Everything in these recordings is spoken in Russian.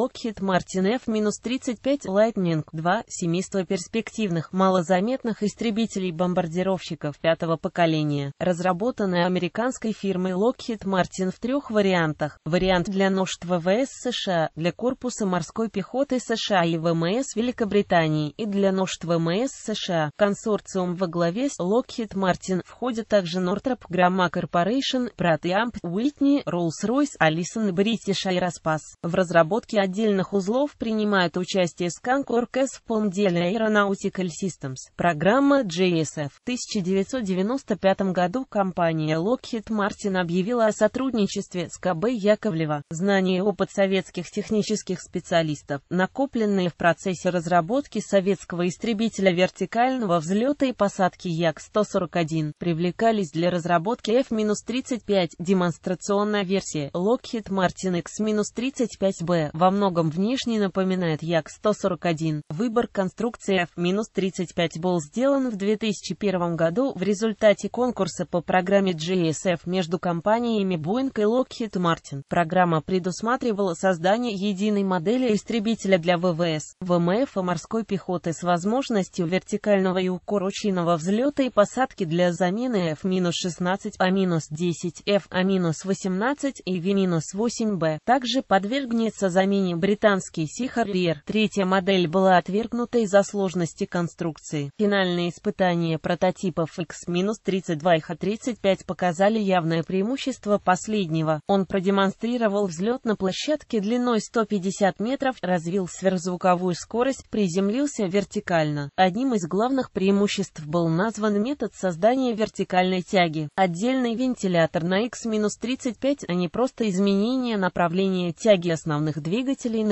Lockheed Martin F-35 Lightning II, семейство перспективных, малозаметных истребителей-бомбардировщиков пятого поколения, разработанное американской фирмой Lockheed Martin в трех вариантах. Вариант для нужд ВВС США, для корпуса морской пехоты США и ВМС Великобритании и для нужд ВМС США. Консорциум во главе с Lockheed Martin входит также Northrop Grumman Corporation, Pratt Whitney, Rolls-Royce, Allison British Aerospace. В разработке отдельных узлов принимает участие Skunk Orcas в Palmdale Aeronautical Systems. Программа JSF. В 1995 году компания Lockheed Martin объявила о сотрудничестве с КБ Яковлева. Знания и опыт советских технических специалистов, накопленные в процессе разработки советского истребителя вертикального взлета и посадки Як-141, привлекались для разработки F-35 демонстрационная версия Lockheed Martin X-35B во во многом внешне напоминает Як-141. Выбор конструкции F-35 был сделан в 2001 году в результате конкурса по программе GSF между компаниями Boeing и Lockheed Martin. Программа предусматривала создание единой модели истребителя для ВВС, ВМФ и морской пехоты с возможностью вертикального и укороченного взлета и посадки для замены F-16, А-10, F-18 и V-8B. Также подвергнется замене имени британский Сихарьер. Третья модель была отвергнута из-за сложности конструкции. Финальные испытания прототипов X-32 и Х-35 показали явное преимущество последнего. Он продемонстрировал взлет на площадке длиной 150 метров, развил сверхзвуковую скорость, приземлился вертикально. Одним из главных преимуществ был назван метод создания вертикальной тяги. Отдельный вентилятор на X-35, а не просто изменение направления тяги основных двигателей, двигателей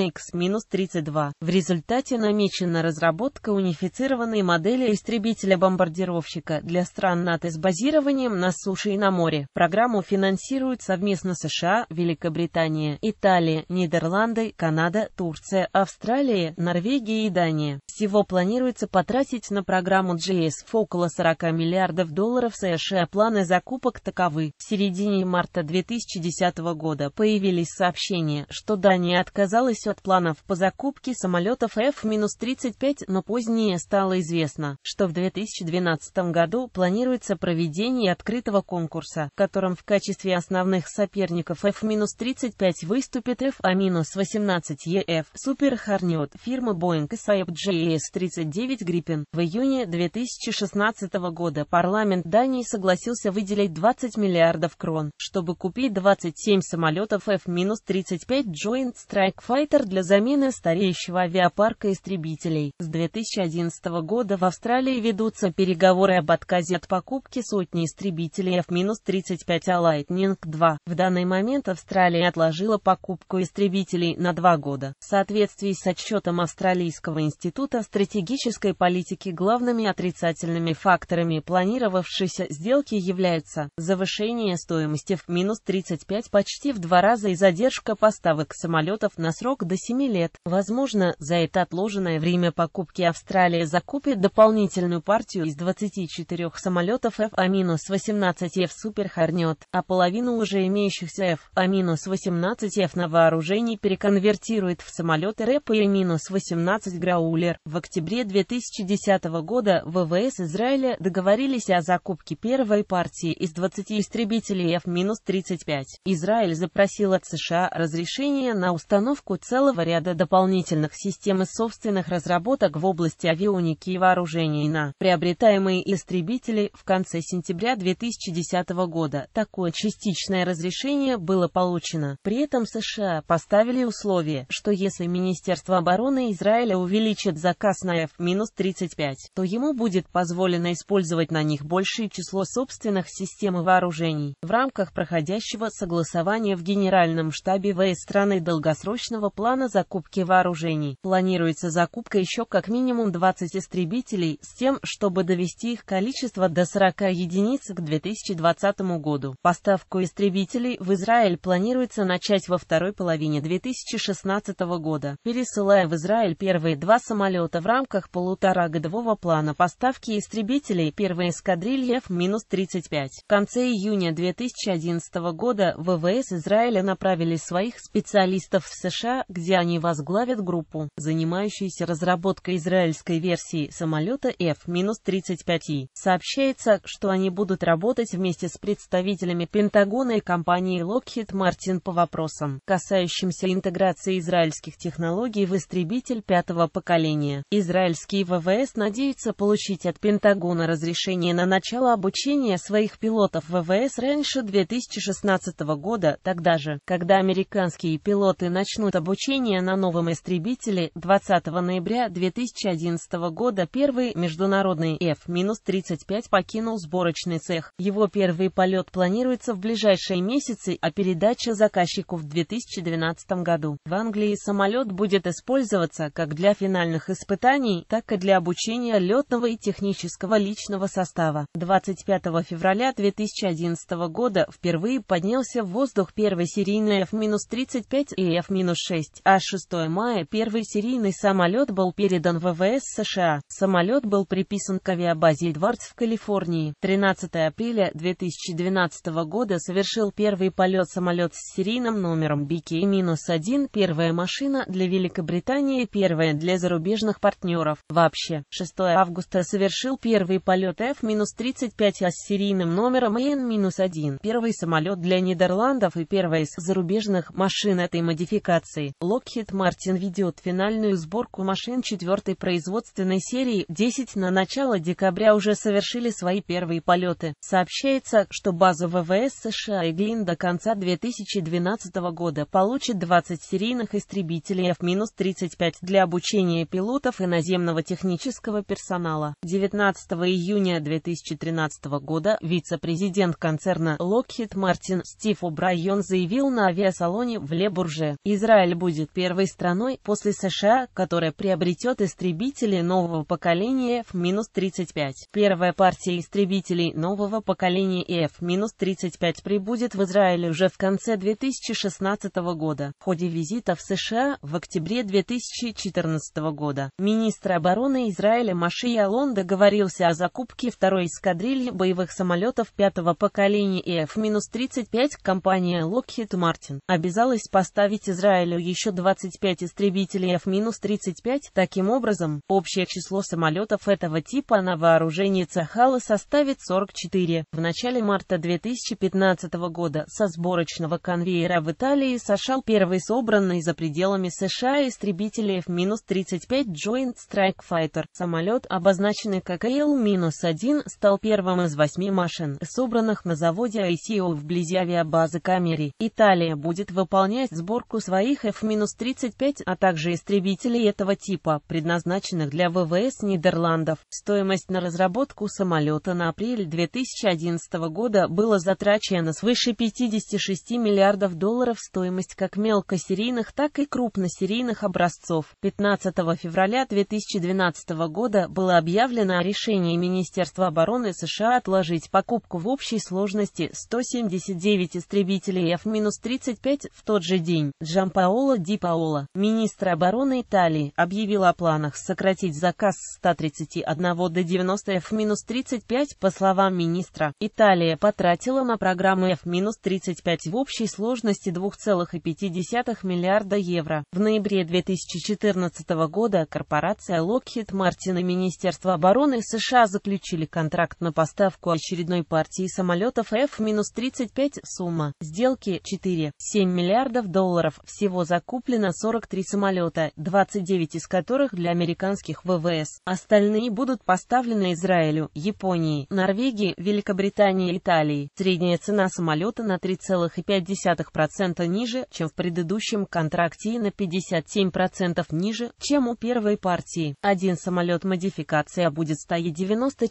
NX-32. В результате намечена разработка унифицированной модели истребителя-бомбардировщика для стран НАТО с базированием на суше и на море. Программу финансируют совместно США, Великобритания, Италия, Нидерланды, Канада, Турция, Австралия, Норвегия и Дания. Всего планируется потратить на программу GS около 40 миллиардов долларов США. Планы закупок таковы. В середине марта 2010 года появились сообщения, что Дания отказалась отказалась от планов по закупке самолетов F-35, но позднее стало известно, что в 2012 году планируется проведение открытого конкурса, в котором в качестве основных соперников F-35 выступит FA-18EF Super Hornet фирмы Boeing Saab JS-39 Gripen. В июне 2016 года парламент Дании согласился выделить 20 миллиардов крон, чтобы купить 27 самолетов F-35 Joint Strike Starfighter для замены стареющего авиапарка истребителей. С 2011 года в Австралии ведутся переговоры об отказе от покупки сотни истребителей F-35 a Lightning II. В данный момент Австралия отложила покупку истребителей на два года. В соответствии с отчетом Австралийского института стратегической политики главными отрицательными факторами планировавшейся сделки являются завышение стоимости f 35 почти в два раза и задержка поставок самолетов на на срок до 7 лет. Возможно, за это отложенное время покупки Австралия закупит дополнительную партию из 24 самолетов F-18F Super Hornet, а половину уже имеющихся F-18F а на вооружении переконвертирует в самолеты РЭП и F-18 а Граулер. В октябре 2010 года ВВС Израиля договорились о закупке первой партии из 20 истребителей F-35. Израиль запросил от США разрешение на установку подготовку целого ряда дополнительных систем и собственных разработок в области авионики и вооружений на приобретаемые истребители в конце сентября 2010 года. Такое частичное разрешение было получено. При этом США поставили условие, что если Министерство обороны Израиля увеличит заказ на F-35, то ему будет позволено использовать на них большее число собственных систем и вооружений. В рамках проходящего согласования в Генеральном штабе ВС страны долгосрочно долгосрочного плана закупки вооружений. Планируется закупка еще как минимум 20 истребителей, с тем, чтобы довести их количество до 40 единиц к 2020 году. Поставку истребителей в Израиль планируется начать во второй половине 2016 года, пересылая в Израиль первые два самолета в рамках полуторагодового плана поставки истребителей первой эскадрильи F-35. В конце июня 2011 года ВВС Израиля направили своих специалистов в США США, где они возглавят группу, занимающуюся разработкой израильской версии самолета F-35E. Сообщается, что они будут работать вместе с представителями Пентагона и компании Lockheed Martin по вопросам, касающимся интеграции израильских технологий в истребитель пятого поколения. Израильские ВВС надеются получить от Пентагона разрешение на начало обучения своих пилотов ВВС раньше 2016 года, тогда же, когда американские пилоты начнут начнут обучение на новом истребителе 20 ноября 2011 года. Первый международный F-35 покинул сборочный цех. Его первый полет планируется в ближайшие месяцы, а передача заказчику в 2012 году. В Англии самолет будет использоваться как для финальных испытаний, так и для обучения летного и технического личного состава. 25 февраля 2011 года впервые поднялся в воздух первый серийный F-35 и F-35. 6 а 6 мая первый серийный самолет был передан ВВС США. Самолет был приписан к авиабазе Эдвардс в Калифорнии. 13 апреля 2012 года совершил первый полет самолет с серийным номером BK-1, первая машина для Великобритании, первая для зарубежных партнеров. Вообще, 6 августа совершил первый полет F-35А с серийным номером AN-1, первый самолет для Нидерландов и первая из зарубежных машин этой модификации модификаций. Lockheed Martin ведет финальную сборку машин четвертой производственной серии 10 на начало декабря уже совершили свои первые полеты. Сообщается, что база ВВС США Эглин до конца 2012 года получит 20 серийных истребителей F-35 для обучения пилотов и наземного технического персонала. 19 июня 2013 года вице-президент концерна Lockheed Martin Стив О'Брайен заявил на авиасалоне в Лебурже, Израиль. Израиль будет первой страной после США, которая приобретет истребители нового поколения F-35. Первая партия истребителей нового поколения F-35 прибудет в Израиль уже в конце 2016 года. В ходе визита в США в октябре 2014 года министр обороны Израиля Маши Ялон договорился о закупке второй эскадрильи боевых самолетов пятого поколения F-35 компания Lockheed Martin обязалась поставить Израиль Израилю еще 25 истребителей F-35. Таким образом, общее число самолетов этого типа на вооружении Цахала составит 44. В начале марта 2015 года со сборочного конвейера в Италии сошел первый собранный за пределами США истребитель F-35 Joint Strike Fighter. Самолет, обозначенный как AL-1, стал первым из восьми машин, собранных на заводе ICO вблизи авиабазы Камери. Италия будет выполнять сборку своих своих F-35, а также истребителей этого типа, предназначенных для ВВС Нидерландов. Стоимость на разработку самолета на апрель 2011 года была затрачена свыше 56 миллиардов долларов стоимость как мелкосерийных, так и крупносерийных образцов. 15 февраля 2012 года было объявлено о решении Министерства обороны США отложить покупку в общей сложности 179 истребителей F-35 в тот же день. Джамп Паоло Ди Паоло, министр обороны Италии, объявил о планах сократить заказ с 131 до 90 F-35. По словам министра, Италия потратила на программы F-35 в общей сложности 2,5 миллиарда евро. В ноябре 2014 года корпорация Lockheed Martin и Министерство обороны США заключили контракт на поставку очередной партии самолетов F-35. Сумма сделки 4,7 миллиардов долларов. Всего всего закуплено 43 самолета, 29 из которых для американских ВВС. Остальные будут поставлены Израилю, Японии, Норвегии, Великобритании и Италии. Средняя цена самолета на 3,5% ниже, чем в предыдущем контракте и на 57% ниже, чем у первой партии. Один самолет модификация будет стоить 94,8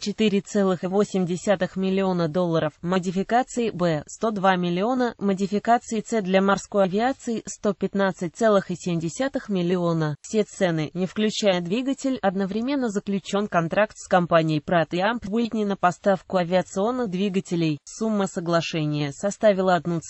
миллиона долларов, модификации Б – 102 миллиона, модификации С для морской авиации – 100 15,7 миллиона. Все цены, не включая двигатель, одновременно заключен контракт с компанией Pratt и Amp Whitney на поставку авиационных двигателей. Сумма соглашения составила 1,5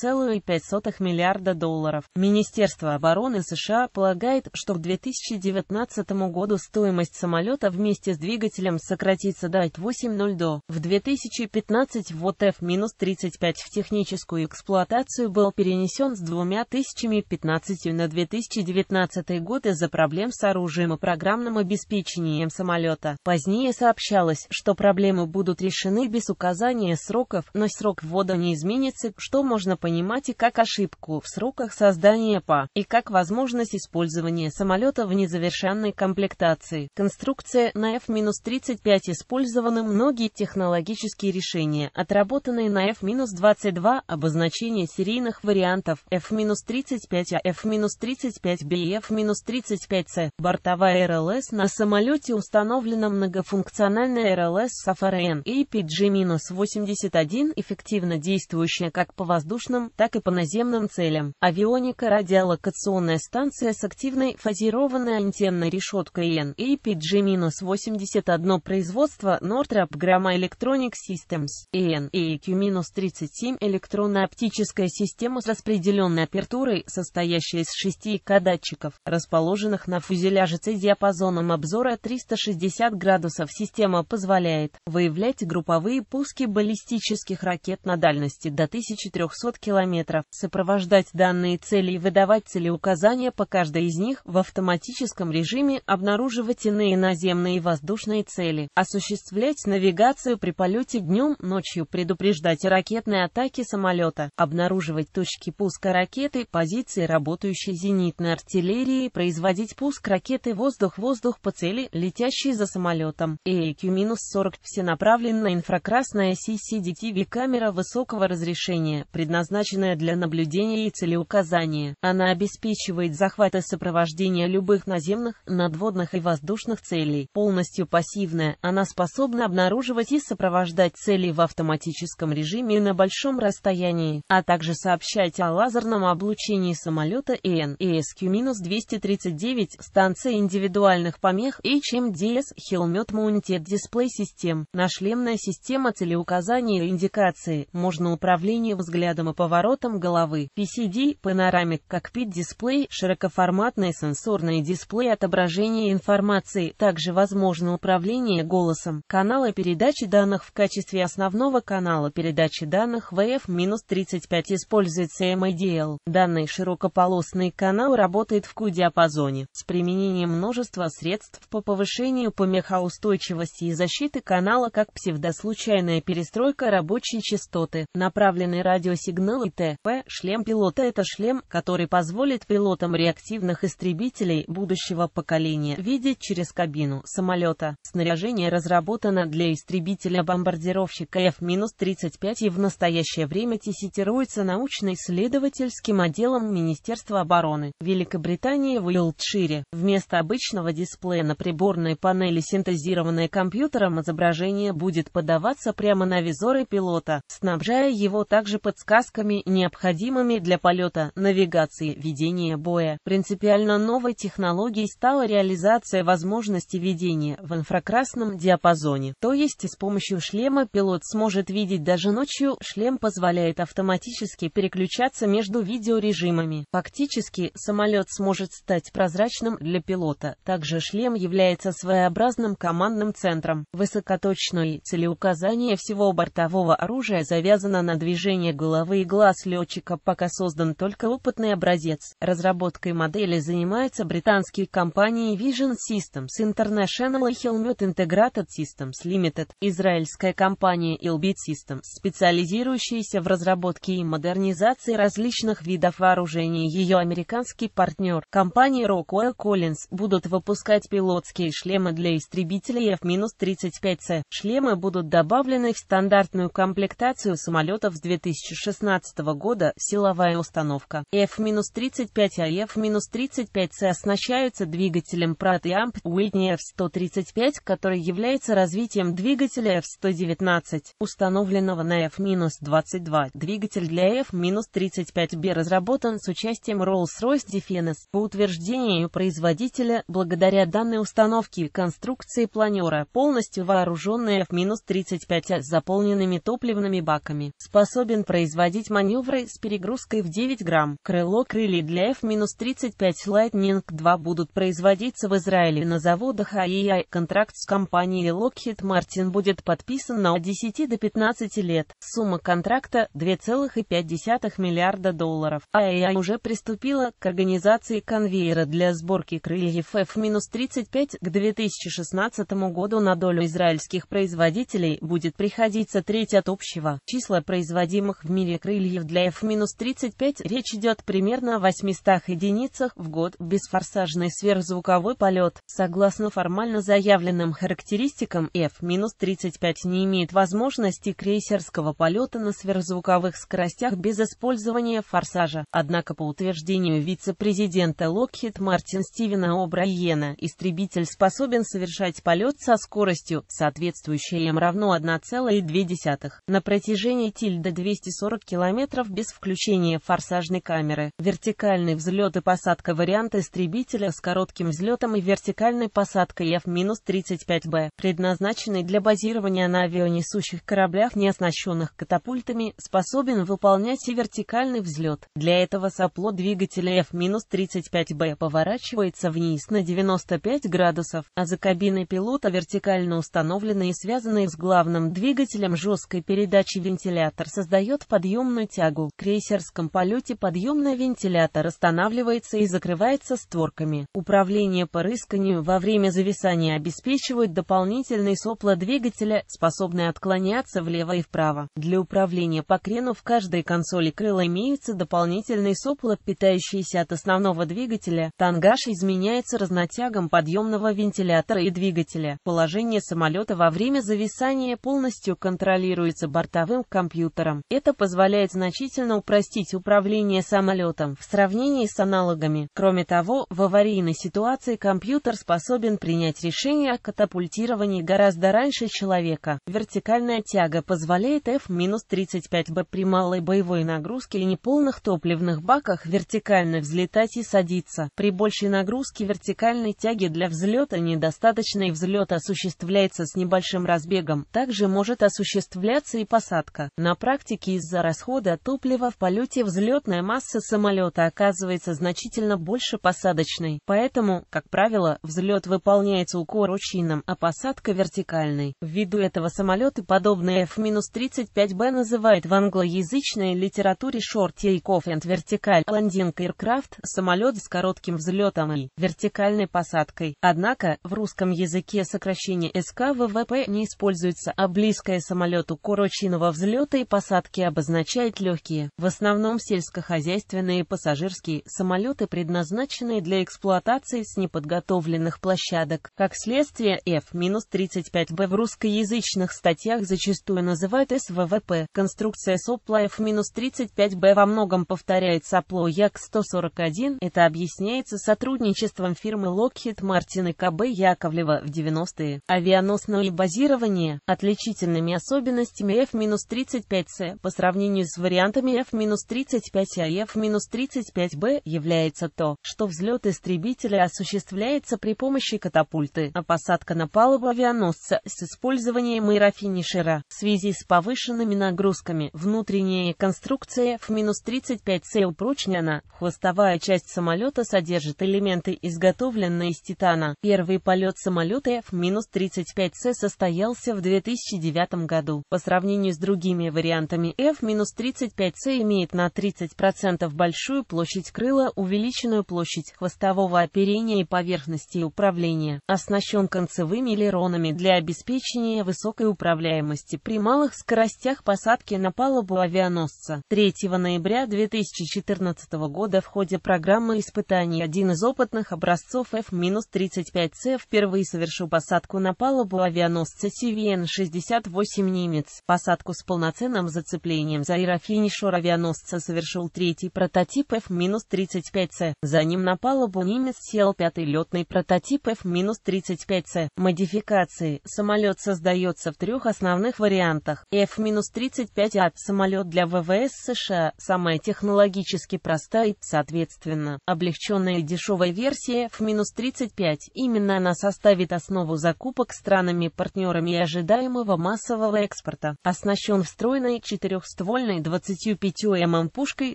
миллиарда долларов. Министерство обороны США полагает, что к 2019 году стоимость самолета вместе с двигателем сократится до 8,0 до. В 2015 вот F-35 в техническую эксплуатацию был перенесен с 2015. 12 на 2019 год из-за проблем с оружием и программным обеспечением самолета. Позднее сообщалось, что проблемы будут решены без указания сроков, но срок ввода не изменится, что можно понимать и как ошибку в сроках создания ПА, и как возможность использования самолета в незавершенной комплектации. Конструкция на F-35 использованы многие технологические решения, отработанные на F-22, обозначение серийных вариантов F-35, а f 35 BF и F-35C. Бортовая РЛС на самолете установлена многофункциональная РЛС Safari N APG-81, эффективно действующая как по воздушным, так и по наземным целям. Авионика радиолокационная станция с активной фазированной антенной решеткой N APG-81 производства Northrop Grama Electronic Systems EN EQ-37 электронно-оптическая система с распределенной апертурой состоящая состоящая из шести кадатчиков, расположенных на фюзеляже с диапазоном обзора 360 градусов. Система позволяет выявлять групповые пуски баллистических ракет на дальности до 1300 км, сопровождать данные цели и выдавать целеуказания по каждой из них в автоматическом режиме, обнаруживать иные наземные и воздушные цели, осуществлять навигацию при полете днем, ночью предупреждать ракетные атаки самолета, обнаруживать точки пуска ракеты, позиции работы работающей зенитной артиллерии производить пуск ракеты «Воздух-воздух» по цели, летящей за самолетом. EQ-40 всенаправленная инфракрасная CCDTV камера высокого разрешения, предназначенная для наблюдения и целеуказания. Она обеспечивает захват и сопровождение любых наземных, надводных и воздушных целей. Полностью пассивная, она способна обнаруживать и сопровождать цели в автоматическом режиме на большом расстоянии, а также сообщать о лазерном облучении самолета валюта ИН, ESQ-239, станция индивидуальных помех, HMDS, Helmet Mounted Display System, нашлемная система целеуказания и индикации, можно управление взглядом и поворотом головы, PCD, Panoramic Cockpit Display, широкоформатный сенсорный дисплей отображения информации, также возможно управление голосом, каналы передачи данных в качестве основного канала передачи данных VF-35 используется MIDL, данные широкоположные многополосный канал работает в Q-диапазоне с применением множества средств по повышению помехоустойчивости и защиты канала как псевдослучайная перестройка рабочей частоты. Направленный радиосигнал ИТП, шлем пилота – это шлем, который позволит пилотам реактивных истребителей будущего поколения видеть через кабину самолета. Снаряжение разработано для истребителя-бомбардировщика F-35 и в настоящее время тестируется научно-исследовательским отделом Министерства Министерства обороны Великобритании в Уилтшире. Вместо обычного дисплея на приборной панели синтезированное компьютером изображение будет подаваться прямо на визоры пилота, снабжая его также подсказками, необходимыми для полета, навигации, ведения боя. Принципиально новой технологией стала реализация возможности ведения в инфракрасном диапазоне, то есть с помощью шлема пилот сможет видеть даже ночью, шлем позволяет автоматически переключаться между видеорежимами. Фактически, самолет сможет стать прозрачным для пилота. Также шлем является своеобразным командным центром. Высокоточное целеуказание всего бортового оружия завязано на движение головы и глаз летчика, пока создан только опытный образец. Разработкой модели занимаются британские компании Vision Systems International и Helmet Integrated Systems Limited, израильская компания Ilbit Systems, специализирующаяся в разработке и модернизации различных видов вооружений ее американский партнер, компания Rockwell Collins, будут выпускать пилотские шлемы для истребителей F-35C. Шлемы будут добавлены в стандартную комплектацию самолетов с 2016 года, силовая установка. f 35 a и F-35C оснащаются двигателем Pratt Amp Whitney F-135, который является развитием двигателя F-119, установленного на F-22. Двигатель для F-35B разработан с участием участием Rolls-Royce Defense. По утверждению производителя, благодаря данной установке и конструкции планера, полностью вооруженный f 35 с заполненными топливными баками, способен производить маневры с перегрузкой в 9 грамм. Крыло крылья для F-35 Lightning 2 будут производиться в Израиле на заводах АИА. E Контракт с компанией Lockheed Martin будет подписан на 10 до 15 лет. Сумма контракта – 2,5 миллиарда долларов. АИА e уже приступила к организации конвейера для сборки крыльев F-35. К 2016 году на долю израильских производителей будет приходиться треть от общего числа производимых в мире крыльев для F-35. Речь идет примерно о 800 единицах в год бесфорсажный сверхзвуковой полет. Согласно формально заявленным характеристикам, F-35 не имеет возможности крейсерского полета на сверхзвуковых скоростях без использования форсажа. Однако по утверждению вице-президента Lockheed Martin Стивена О'Брайена, истребитель способен совершать полет со скоростью, соответствующей М равно 1,2, на протяжении тильда 240 км без включения форсажной камеры. Вертикальный взлет и посадка варианта истребителя с коротким взлетом и вертикальной посадкой F-35B, предназначенный для базирования на авианесущих кораблях, не оснащенных катапультами, способен выполнять и вертикальный взлет. Для этого сопло одного двигателя F-35B поворачивается вниз на 95 градусов, а за кабиной пилота вертикально установленный и связанный с главным двигателем жесткой передачи вентилятор создает подъемную тягу. В крейсерском полете подъемный вентилятор останавливается и закрывается створками. Управление по рысканию во время зависания обеспечивают дополнительные сопла двигателя, способные отклоняться влево и вправо. Для управления по крену в каждой консоли крыла имеются дополнительные сопла Привод, питающийся от основного двигателя, тангаж изменяется разнотягом подъемного вентилятора и двигателя. Положение самолета во время зависания полностью контролируется бортовым компьютером. Это позволяет значительно упростить управление самолетом в сравнении с аналогами. Кроме того, в аварийной ситуации компьютер способен принять решение о катапультировании гораздо раньше человека. Вертикальная тяга позволяет F-35B при малой боевой нагрузке и неполных топливных баках вертикально взлетать и садиться. При большей нагрузке вертикальной тяги для взлета недостаточный взлет осуществляется с небольшим разбегом. Также может осуществляться и посадка. На практике из-за расхода топлива в полете взлетная масса самолета оказывается значительно больше посадочной. Поэтому, как правило, взлет выполняется укороченным, а посадка вертикальной. Ввиду этого самолеты подобные F-35B называют в англоязычной литературе short take-off and vertical блондинка Aircraft – самолет с коротким взлетом и вертикальной посадкой. Однако, в русском языке сокращение СК ВВП не используется, а близкое самолету курочиного взлета и посадки обозначает легкие, в основном сельскохозяйственные пассажирские самолеты, предназначенные для эксплуатации с неподготовленных площадок. Как следствие, F-35B в русскоязычных статьях зачастую называют СВВП. Конструкция СОПЛА F-35B во многом повторяет СОПЛА а число Як-141, это объясняется сотрудничеством фирмы Lockheed Martin и КБ Яковлева в 90-е. Авианосное базирование, отличительными особенностями F-35C по сравнению с вариантами F-35A а и F-35B является то, что взлет истребителя осуществляется при помощи катапульты, а посадка на палубу авианосца с использованием аэрофинишера. В связи с повышенными нагрузками внутренняя конструкция F-35C упрочена уточнено, хвостовая часть самолета содержит элементы, изготовленные из титана. Первый полет самолета F-35C состоялся в 2009 году. По сравнению с другими вариантами, F-35C имеет на 30% большую площадь крыла, увеличенную площадь хвостового оперения и поверхности управления. Оснащен концевыми элеронами для обеспечения высокой управляемости при малых скоростях посадки на палубу авианосца. 3 ноября 2014 2015 года в ходе программы испытаний один из опытных образцов F-35C впервые совершил посадку на палубу авианосца CVN-68 «Немец». Посадку с полноценным зацеплением за аэрофинишер авианосца совершил третий прототип F-35C. За ним на палубу «Немец» сел пятый летный прототип F-35C. Модификации. Самолет создается в трех основных вариантах. F-35A – а. самолет для ВВС США, самая технологически простая, соответственно, облегченная и дешевая версия в F-35. Именно она составит основу закупок странами-партнерами ожидаемого массового экспорта. Оснащен встроенной четырехствольной 25 мм эм пушкой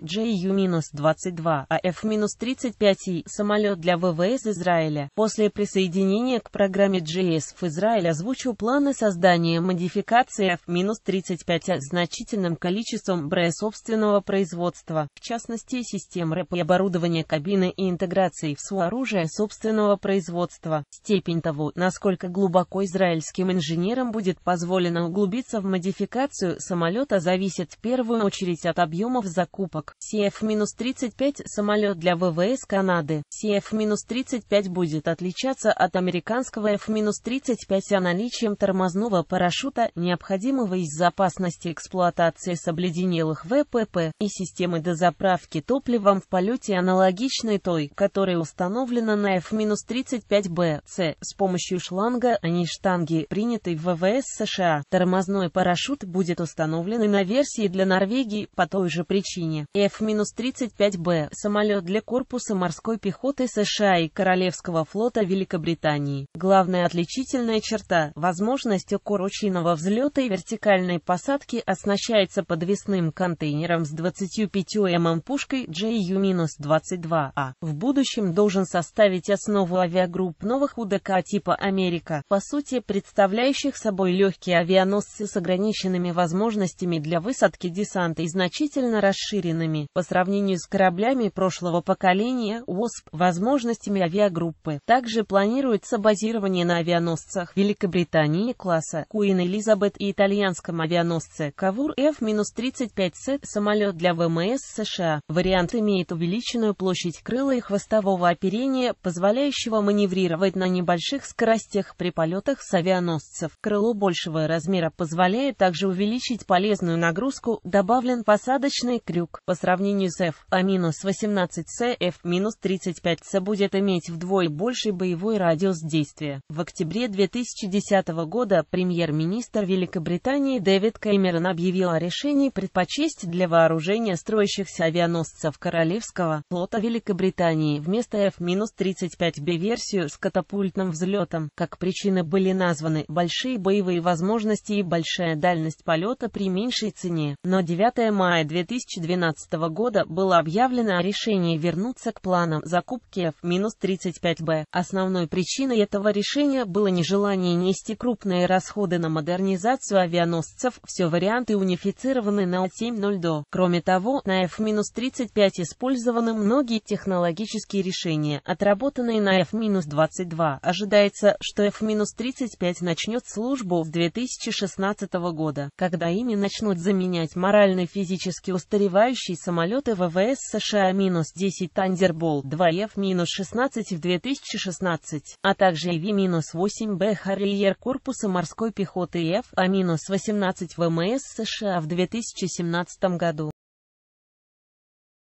JU-22, а F-35 самолет для ВВС Израиля. После присоединения к программе JSF Израиль озвучил планы создания модификации F-35 значительным количеством брея собственного производства, в частности систем РЭП и оборудования кабины и интеграции в СУ оружия собственного производства. Степень того, насколько глубоко израильским инженерам будет позволено углубиться в модификацию самолета зависит в первую очередь от объемов закупок. CF-35 самолет для ВВС Канады. CF-35 будет отличаться от американского F-35 наличием тормозного парашюта, необходимого из-за опасности эксплуатации с обледенелых ВПП и системы дозаправки топлива топливом в полете аналогичной той, которая установлена на F-35B, С, с помощью шланга, а не штанги, принятой в ВВС США. Тормозной парашют будет установлен и на версии для Норвегии по той же причине. F-35B – самолет для корпуса морской пехоты США и Королевского флота Великобритании. Главная отличительная черта – возможность укороченного взлета и вертикальной посадки оснащается подвесным контейнером с 25 мм пушкой JU-22A а в будущем должен составить основу авиагрупп новых УДК типа «Америка», по сути представляющих собой легкие авианосцы с ограниченными возможностями для высадки десанта и значительно расширенными, по сравнению с кораблями прошлого поколения, осп возможностями авиагруппы. Также планируется базирование на авианосцах Великобритании класса Queen Elizabeth и итальянском авианосце Кавур F-35 Сет самолет для ВМС США. Вариант вариант имеет увеличенную площадь крыла и хвостового оперения, позволяющего маневрировать на небольших скоростях при полетах с авианосцев. Крыло большего размера позволяет также увеличить полезную нагрузку, добавлен посадочный крюк. По сравнению с F-18C, а F-35C будет иметь вдвое больший боевой радиус действия. В октябре 2010 года премьер-министр Великобритании Дэвид Кэмерон объявил о решении предпочесть для вооружения строящихся авианосцев авианосцев Королевского флота Великобритании вместо F-35B версию с катапультным взлетом. Как причины были названы большие боевые возможности и большая дальность полета при меньшей цене. Но 9 мая 2012 года было объявлено о решении вернуться к планам закупки F-35B. Основной причиной этого решения было нежелание нести крупные расходы на модернизацию авианосцев. Все варианты унифицированы на 7.0 до. Кроме того, на F-35 F-35 использованы многие технологические решения, отработанные на F-22. Ожидается, что F-35 начнет службу с 2016 года, когда ими начнут заменять морально-физически устаревающие самолеты ВВС США-10 Thunderbolt 2F-16 в 2016, а также EV-8B Harrier корпуса морской пехоты F-18 а ВМС США в 2017 году.